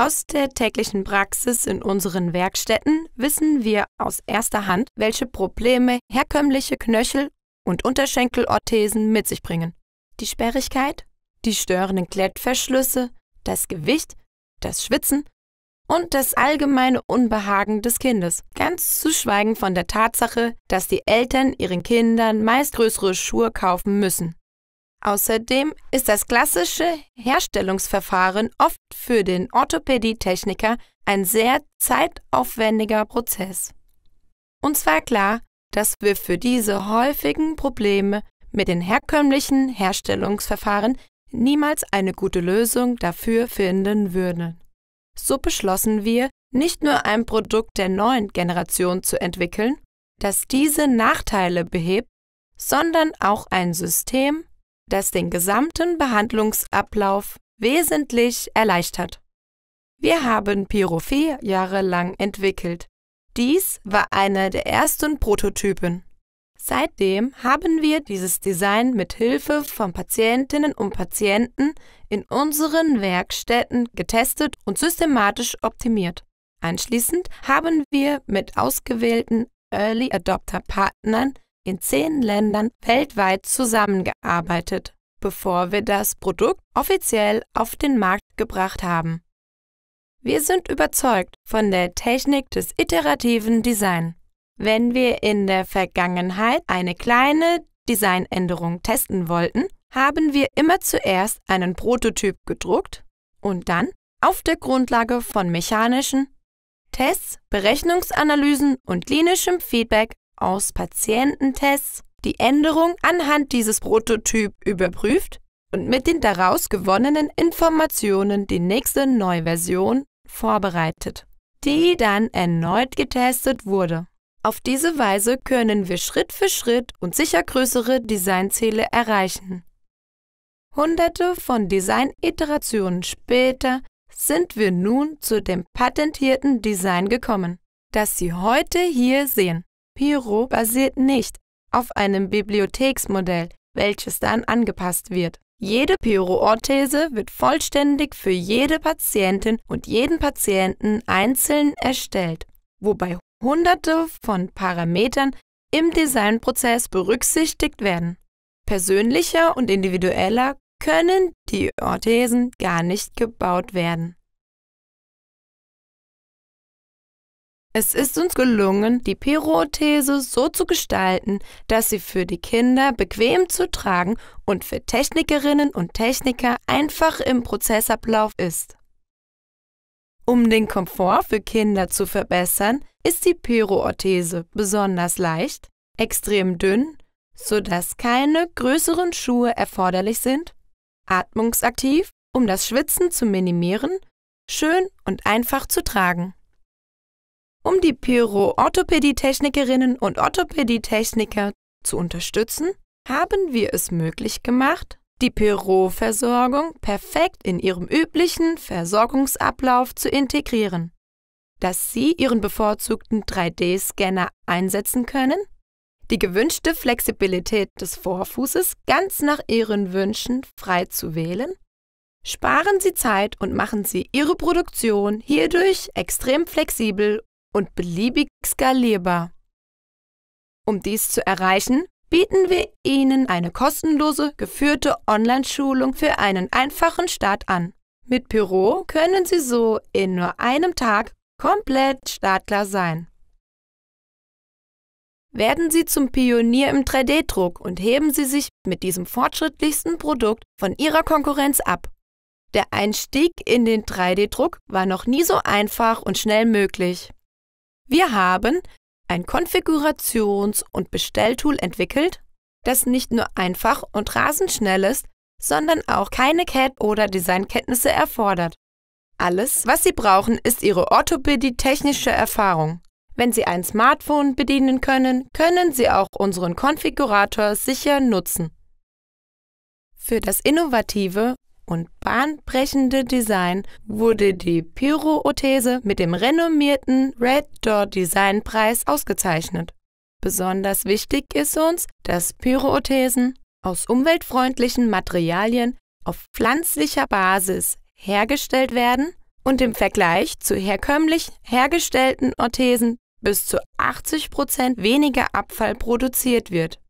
Aus der täglichen Praxis in unseren Werkstätten wissen wir aus erster Hand, welche Probleme herkömmliche Knöchel- und Unterschenkelorthesen mit sich bringen. Die Sperrigkeit, die störenden Klettverschlüsse, das Gewicht, das Schwitzen und das allgemeine Unbehagen des Kindes. Ganz zu schweigen von der Tatsache, dass die Eltern ihren Kindern meist größere Schuhe kaufen müssen. Außerdem ist das klassische Herstellungsverfahren oft für den Orthopädietechniker ein sehr zeitaufwendiger Prozess. Uns war klar, dass wir für diese häufigen Probleme mit den herkömmlichen Herstellungsverfahren niemals eine gute Lösung dafür finden würden. So beschlossen wir, nicht nur ein Produkt der neuen Generation zu entwickeln, das diese Nachteile behebt, sondern auch ein System, das den gesamten Behandlungsablauf wesentlich erleichtert. Wir haben Pyrophe jahrelang entwickelt. Dies war einer der ersten Prototypen. Seitdem haben wir dieses Design mit Hilfe von Patientinnen und Patienten in unseren Werkstätten getestet und systematisch optimiert. Anschließend haben wir mit ausgewählten Early Adopter Partnern in zehn Ländern weltweit zusammengearbeitet, bevor wir das Produkt offiziell auf den Markt gebracht haben. Wir sind überzeugt von der Technik des iterativen Design. Wenn wir in der Vergangenheit eine kleine Designänderung testen wollten, haben wir immer zuerst einen Prototyp gedruckt und dann auf der Grundlage von mechanischen Tests, Berechnungsanalysen und klinischem Feedback aus Patiententests die Änderung anhand dieses Prototyp überprüft und mit den daraus gewonnenen Informationen die nächste Neuversion vorbereitet, die dann erneut getestet wurde. Auf diese Weise können wir Schritt für Schritt und sicher größere Designziele erreichen. Hunderte von Design-Iterationen später sind wir nun zu dem patentierten Design gekommen, das Sie heute hier sehen. Piro basiert nicht auf einem Bibliotheksmodell, welches dann angepasst wird. Jede Pyroorthese wird vollständig für jede Patientin und jeden Patienten einzeln erstellt, wobei hunderte von Parametern im Designprozess berücksichtigt werden. Persönlicher und individueller können die Orthesen gar nicht gebaut werden. Es ist uns gelungen, die Pyrothese so zu gestalten, dass sie für die Kinder bequem zu tragen und für Technikerinnen und Techniker einfach im Prozessablauf ist. Um den Komfort für Kinder zu verbessern, ist die Pyroorthese besonders leicht, extrem dünn, sodass keine größeren Schuhe erforderlich sind, atmungsaktiv, um das Schwitzen zu minimieren, schön und einfach zu tragen um die Pyro-Orthopädietechnikerinnen und Orthopädietechniker zu unterstützen, haben wir es möglich gemacht, die Pyro-Versorgung perfekt in ihrem üblichen Versorgungsablauf zu integrieren. Dass Sie Ihren bevorzugten 3D-Scanner einsetzen können, die gewünschte Flexibilität des Vorfußes ganz nach Ihren Wünschen frei zu wählen Sparen Sie Zeit und machen Sie Ihre Produktion hierdurch extrem flexibel und beliebig skalierbar. Um dies zu erreichen, bieten wir Ihnen eine kostenlose, geführte Online-Schulung für einen einfachen Start an. Mit Pyro können Sie so in nur einem Tag komplett startklar sein. Werden Sie zum Pionier im 3D-Druck und heben Sie sich mit diesem fortschrittlichsten Produkt von Ihrer Konkurrenz ab. Der Einstieg in den 3D-Druck war noch nie so einfach und schnell möglich. Wir haben ein Konfigurations- und Bestelltool entwickelt, das nicht nur einfach und rasend schnell ist, sondern auch keine CAD- oder Designkenntnisse erfordert. Alles, was Sie brauchen, ist Ihre orthopädie-technische Erfahrung. Wenn Sie ein Smartphone bedienen können, können Sie auch unseren Konfigurator sicher nutzen. Für das innovative und bahnbrechende Design wurde die Pyro-Othese mit dem renommierten Red Door Design Preis ausgezeichnet. Besonders wichtig ist uns, dass Pyroothesen aus umweltfreundlichen Materialien auf pflanzlicher Basis hergestellt werden und im Vergleich zu herkömmlich hergestellten Orthesen bis zu 80% Prozent weniger Abfall produziert wird.